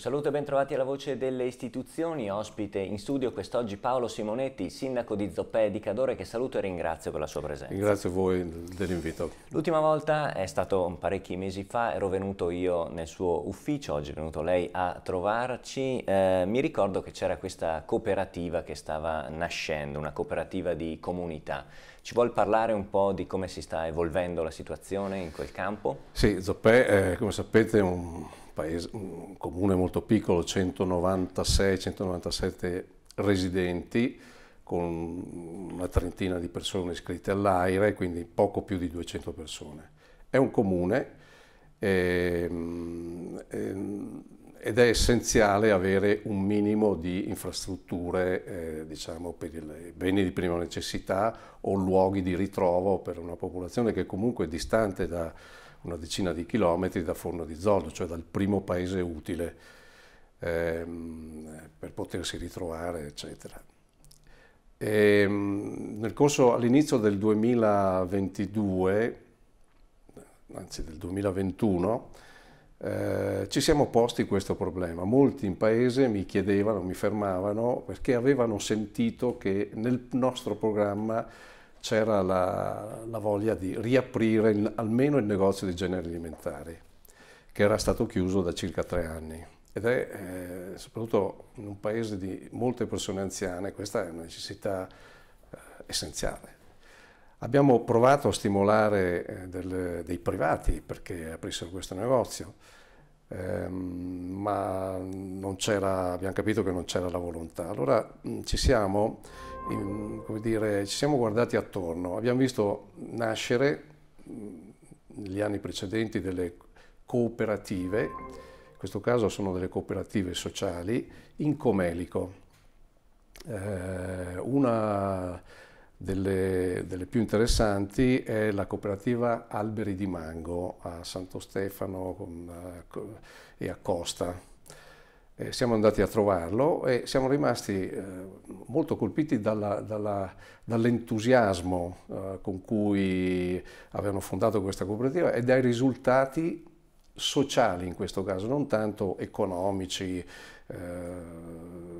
Un saluto e bentrovati alla Voce delle Istituzioni. Ospite in studio quest'oggi Paolo Simonetti, sindaco di Zoppè di Cadore, che saluto e ringrazio per la sua presenza. Grazie a voi dell'invito. L'ultima volta è stato parecchi mesi fa, ero venuto io nel suo ufficio, oggi è venuto lei a trovarci. Eh, mi ricordo che c'era questa cooperativa che stava nascendo, una cooperativa di comunità. Ci vuol parlare un po' di come si sta evolvendo la situazione in quel campo? Sì, Zoppè, eh, come sapete, è un paese, un comune molto piccolo, 196-197 residenti, con una trentina di persone iscritte all'AIRE, quindi poco più di 200 persone. È un comune eh, ed è essenziale avere un minimo di infrastrutture eh, diciamo, per i beni di prima necessità o luoghi di ritrovo per una popolazione che comunque è distante da, una decina di chilometri da Forno di Zoldo, cioè dal primo paese utile ehm, per potersi ritrovare, eccetera. E, ehm, nel corso all'inizio del 2022, anzi del 2021, eh, ci siamo posti questo problema. Molti in paese mi chiedevano, mi fermavano perché avevano sentito che nel nostro programma c'era la, la, voglia di riaprire il, almeno il negozio di generi alimentari, che era stato chiuso da circa tre anni. Ed è, eh, soprattutto in un paese di molte persone anziane, questa è una necessità eh, essenziale. Abbiamo provato a stimolare eh, del, dei privati perché aprissero questo negozio, eh, ma abbiamo capito che non c'era la volontà. Allora mm, ci siamo, come dire, ci siamo guardati attorno, abbiamo visto nascere mm, negli anni precedenti delle cooperative, in questo caso sono delle cooperative sociali, in Comelico. Eh, una delle, delle, più interessanti è la cooperativa Alberi di Mango a Santo Stefano con, eh, e a Costa. Eh, siamo andati a trovarlo e siamo rimasti eh, molto colpiti dall'entusiasmo eh, con cui avevano fondato questa cooperativa e dai risultati sociali in questo caso, non tanto economici, eh,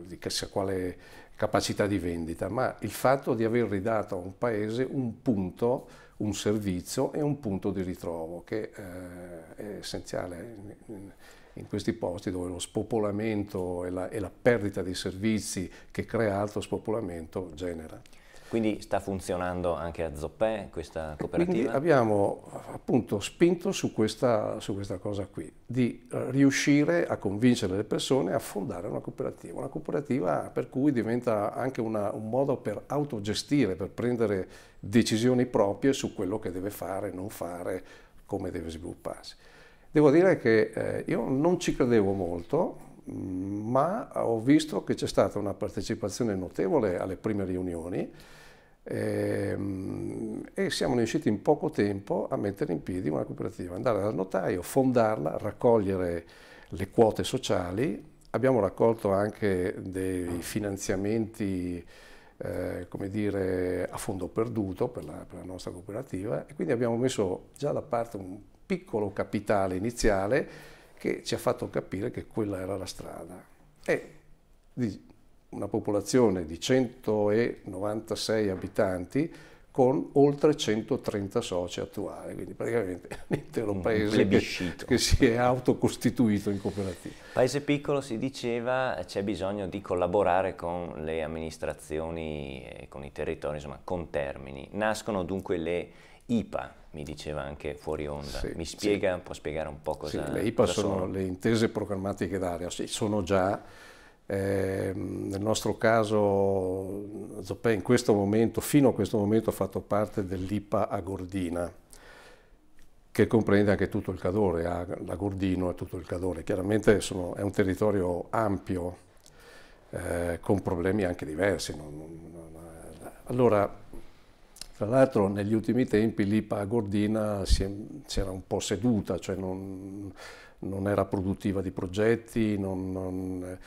di chissà quale capacità di vendita, ma il fatto di aver ridato a un paese un punto, un servizio e un punto di ritrovo che eh, è essenziale in, in, questi posti dove lo spopolamento e la, e la perdita dei servizi che crea altro spopolamento genera. Quindi sta funzionando anche a Zoppè questa cooperativa? Quindi abbiamo appunto spinto su questa, su questa cosa qui, di eh, riuscire a convincere le persone a fondare una cooperativa, una cooperativa per cui diventa anche una, un modo per autogestire, per prendere decisioni proprie su quello che deve fare, non fare, come deve svilupparsi. Devo dire che eh, io non ci credevo molto, mm, ma ho visto che c'è stata una partecipazione notevole alle prime riunioni. Ehm, e siamo riusciti in poco tempo a mettere in piedi una cooperativa, andare dal notaio, fondarla, raccogliere le quote sociali, abbiamo raccolto anche dei finanziamenti eh, come dire, a fondo perduto per la, per la, nostra cooperativa e quindi abbiamo messo già da parte un piccolo capitale iniziale che ci ha fatto capire che quella era la strada. E di una popolazione di 196 abitanti con oltre 130 soci attuali, quindi praticamente l'intero mm, paese un che, che, si è autocostituito in cooperativa. Paese piccolo si diceva c'è bisogno di collaborare con le amministrazioni, con i territori, insomma con termini. Nascono dunque le IPA, mi diceva anche fuori onda. Sì, mi spiega, sì. può spiegare un po' cosa, sì, le IPA cosa sono, sono? le intese programmatiche d'area, sì, sono già eh, nel nostro caso Zoppè in questo momento, fino a questo momento ha fatto parte dell'IPA a Gordina, che comprende anche tutto il Cadore, la Gordino e tutto il Cadore. Chiaramente sono, è un territorio ampio, eh, con problemi anche diversi. Non, non, non, eh, allora, tra l'altro negli ultimi tempi l'IPA a Gordina si, è, si era un po' seduta, cioè non, era produttiva di progetti, non eh,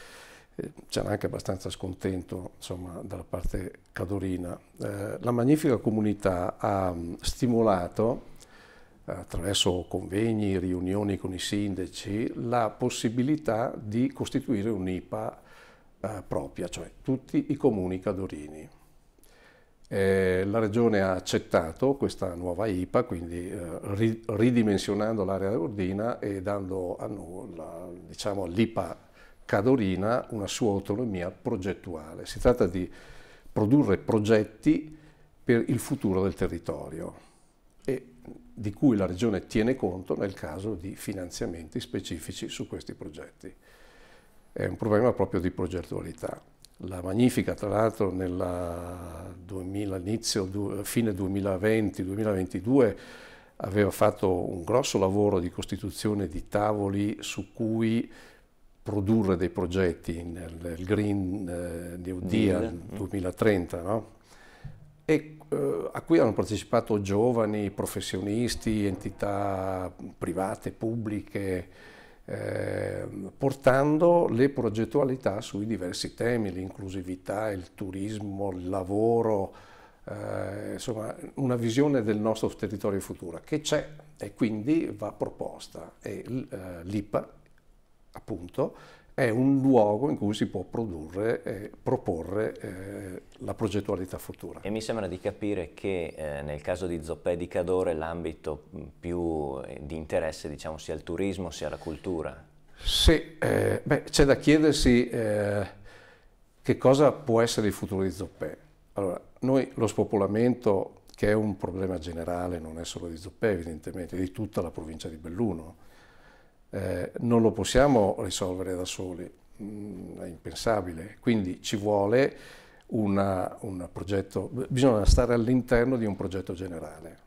c'era anche abbastanza scontento insomma, dalla parte cadorina. Eh, la Magnifica Comunità ha mm, stimolato attraverso convegni, riunioni con i sindaci, la possibilità di costituire un'IPA eh, propria, cioè tutti i comuni cadorini. Eh, la Regione ha accettato questa nuova IPA, quindi eh, ri ridimensionando l'area ordina e dando all'IPA diciamo, Cadorina una sua autonomia progettuale. Si tratta di produrre progetti per il futuro del territorio e di cui la Regione tiene conto nel caso di finanziamenti specifici su questi progetti. È un problema proprio di progettualità. La Magnifica, tra l'altro, nell'inizio, fine 2020-2022, aveva fatto un grosso lavoro di costituzione di tavoli su cui produrre dei progetti nel, nel green eh, di Udia Deal. 2030, no? e, eh, a cui hanno partecipato giovani, professionisti, entità private, pubbliche, eh, portando le progettualità sui diversi temi, l'inclusività, il turismo, il lavoro, eh, insomma una visione del nostro territorio futuro che c'è e quindi va proposta e eh, l'IPA appunto, è un luogo in cui si può produrre e proporre eh, la progettualità futura. E mi sembra di capire che eh, nel caso di Zoppè di Cadore l'ambito mm, più eh, di interesse diciamo, sia il turismo sia la cultura. Sì, eh, c'è da chiedersi eh, che cosa può essere il futuro di Zoppè. Allora, noi lo spopolamento, che è un problema generale, non è solo di Zoppè evidentemente, è di tutta la provincia di Belluno, eh, non lo possiamo risolvere da soli, mm, è impensabile, quindi ci vuole un progetto, bisogna stare all'interno di un progetto generale.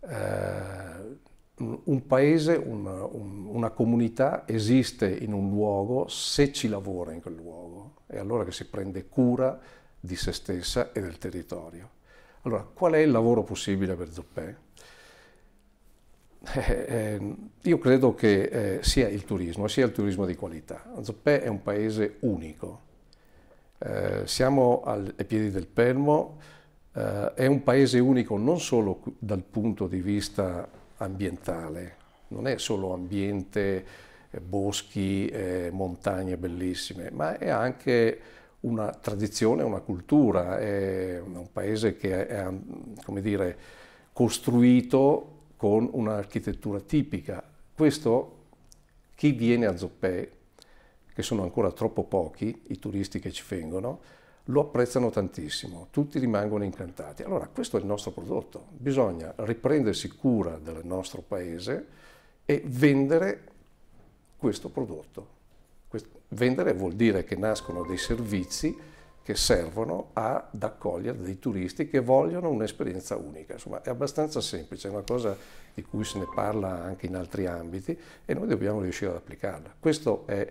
Eh, un paese, una, un, una, comunità esiste in un luogo se ci lavora in quel luogo, è allora che si prende cura di se stessa e del territorio. Allora, qual è il lavoro possibile per Zoppè? Eh, ehm, io credo che eh, sia il turismo, sia il turismo di qualità. Zoppè è un paese unico. Eh, siamo al, ai piedi del Pelmo, eh, è un paese unico non solo dal punto di vista ambientale, non è solo ambiente, eh, boschi, eh, montagne bellissime, ma è anche una tradizione, una cultura, è un paese che è, è dire, costruito con un'architettura tipica. Questo chi viene a Zoppé, che sono ancora troppo pochi i turisti che ci vengono, lo apprezzano tantissimo, tutti rimangono incantati. Allora questo è il nostro prodotto, bisogna riprendersi cura del nostro paese e vendere questo prodotto. Vendere vuol dire che nascono dei servizi che servono ad accogliere dei turisti che vogliono un'esperienza unica. Insomma, è abbastanza semplice, è una cosa di cui se ne parla anche in altri ambiti e noi dobbiamo riuscire ad applicarla. Questo è,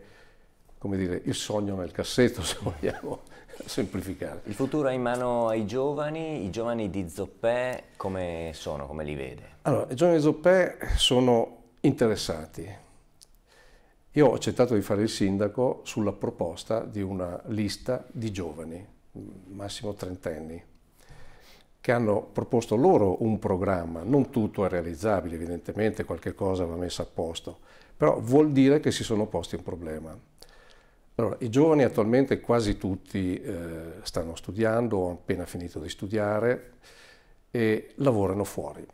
come dire, il sogno nel cassetto, se vogliamo semplificare. Il futuro è in mano ai giovani, i giovani di Zoppè come sono, come li vede? Allora, i giovani di Zoppè sono interessati, io ho accettato di fare il sindaco sulla proposta di una lista di giovani, massimo trentenni, che hanno proposto loro un programma, non tutto è realizzabile evidentemente, qualche cosa va messa a posto, però vuol dire che si sono posti un problema. Allora, i giovani attualmente quasi tutti eh, stanno studiando o hanno appena finito di studiare e lavorano fuori.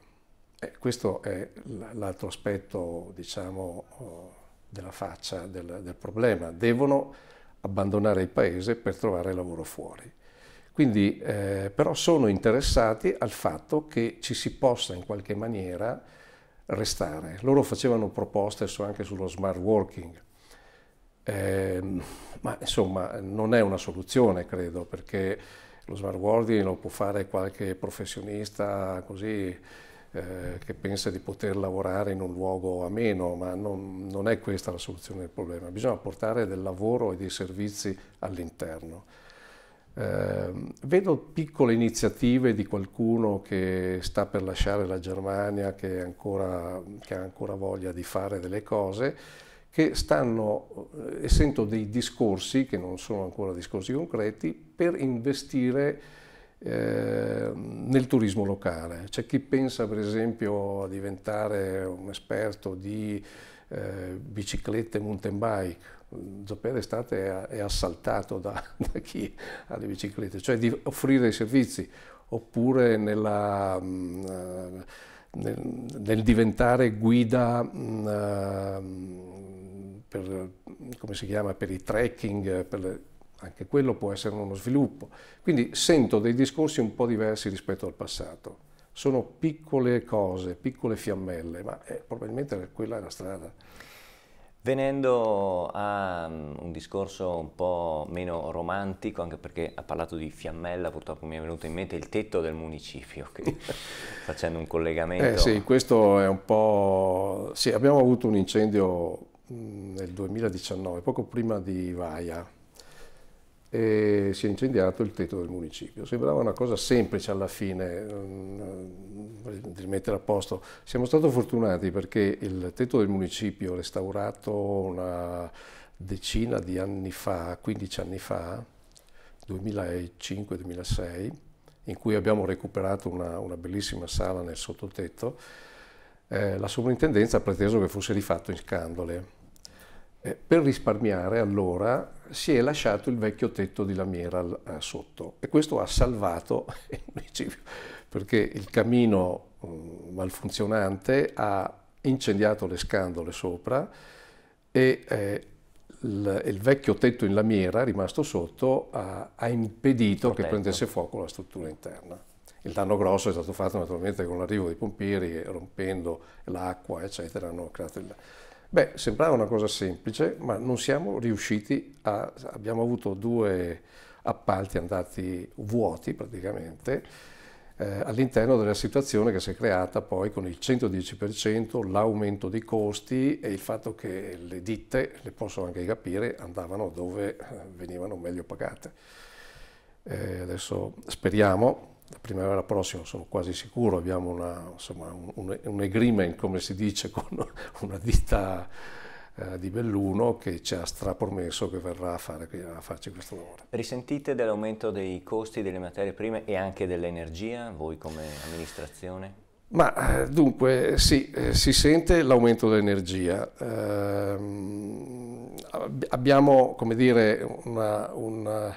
Eh, questo è l'altro aspetto, diciamo, oh, della faccia del, del problema, devono abbandonare il paese per trovare lavoro fuori. Quindi eh, però sono interessati al fatto che ci si possa in qualche maniera restare. Loro facevano proposte su, anche sullo smart working, eh, ma insomma non è una soluzione credo perché lo smart working lo può fare qualche professionista così eh, che pensa di poter lavorare in un luogo a meno, ma non, non è questa la soluzione del problema. Bisogna portare del lavoro e dei servizi all'interno. Eh, vedo piccole iniziative di qualcuno che sta per lasciare la Germania, che, ancora, che ha ancora voglia di fare delle cose, che stanno, eh, e sento dei discorsi, che non sono ancora discorsi concreti, per investire Ehm, nel turismo locale. C'è chi pensa per esempio a diventare un esperto di eh, biciclette mountain bike. Zappé Estate è, assaltato da, da, chi ha le biciclette, cioè di offrire i servizi, oppure nella... Mm, eh, nel, nel, diventare guida mm, eh, per, come si chiama, per i trekking, per le, anche quello può essere uno sviluppo. Quindi sento dei discorsi un po' diversi rispetto al passato. Sono piccole cose, piccole fiammelle, ma eh, probabilmente quella è la strada. Venendo a mm, un discorso un po' meno romantico, anche perché ha parlato di fiammella, purtroppo mi è venuto in mente il tetto del municipio, facendo un collegamento. Eh sì, questo è un po'... Sì, abbiamo avuto un incendio mm, nel 2019, poco prima di Vaia, e si è incendiato il tetto del municipio. Sembrava una cosa semplice alla fine mm, di mettere a posto. Siamo stati fortunati perché il tetto del municipio restaurato una decina di anni fa, 15 anni fa, 2005-2006, in cui abbiamo recuperato una, una bellissima sala nel sottotetto, eh, la sovrintendenza ha preteso che fosse rifatto in scandole eh, per risparmiare allora si è lasciato il vecchio tetto di lamiera eh, sotto e questo ha salvato il municipio perché il camino mh, mm, malfunzionante ha incendiato le scandole sopra e eh, il, il, vecchio tetto in lamiera rimasto sotto ha, ha impedito Protetto. che prendesse fuoco la struttura interna. Il danno grosso è stato fatto naturalmente con l'arrivo dei pompieri, rompendo l'acqua, eccetera, hanno creato il, Beh, sembrava una cosa semplice, ma non siamo riusciti a... abbiamo avuto due appalti andati vuoti praticamente, eh, all'interno della situazione che si è creata poi con il 110%, l'aumento dei costi e il fatto che le ditte, le posso anche capire, andavano dove eh, venivano meglio pagate. Eh, adesso speriamo la primavera prossima sono quasi sicuro, abbiamo una, insomma, un, un, agreement, come si dice, con una ditta eh, di Belluno che ci ha strapromesso che verrà a, fare, a farci questo lavoro. Risentite dell'aumento dei costi delle materie prime e anche dell'energia, voi come amministrazione? Ma eh, dunque sì, eh, si sente l'aumento dell'energia. Eh, abbiamo, come dire, una, una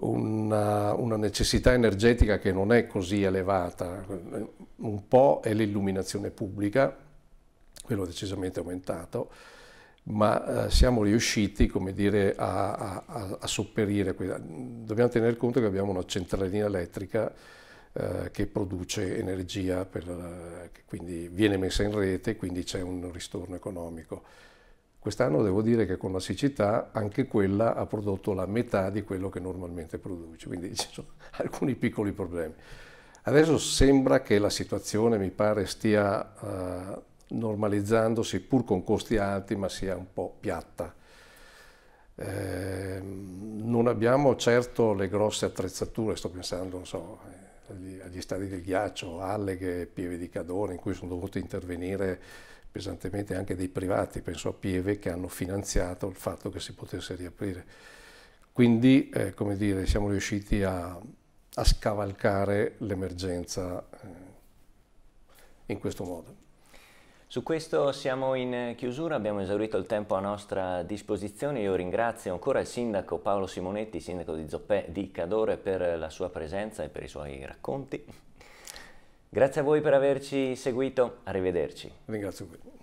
una, una, necessità energetica che non è così elevata, un po' è l'illuminazione pubblica, quello decisamente aumentato, ma eh, siamo riusciti come dire, a, a, a sopperire. Dobbiamo tener conto che abbiamo una centralina elettrica eh, che produce energia, per, eh, che quindi viene messa in rete, quindi c'è un ristorno economico. Quest'anno devo dire che con la siccità anche quella ha prodotto la metà di quello che normalmente produce, quindi ci sono alcuni piccoli problemi. Adesso sembra che la situazione mi pare stia eh, normalizzandosi pur con costi alti ma sia un po' piatta. Eh, non abbiamo certo le grosse attrezzature, sto pensando so, eh, agli, agli stadi del ghiaccio, alleghe, pieve di cadone in cui sono dovuti intervenire pesantemente anche dei privati, penso a Pieve, che hanno finanziato il fatto che si potesse riaprire. Quindi, eh, come dire, siamo riusciti a, a scavalcare l'emergenza eh, in questo modo. Su questo siamo in chiusura, abbiamo esaurito il tempo a nostra disposizione. Io ringrazio ancora il sindaco Paolo Simonetti, sindaco di Zoppè di Cadore, per la sua presenza e per i suoi racconti. Grazie a voi per averci seguito, arrivederci. Ringrazio voi.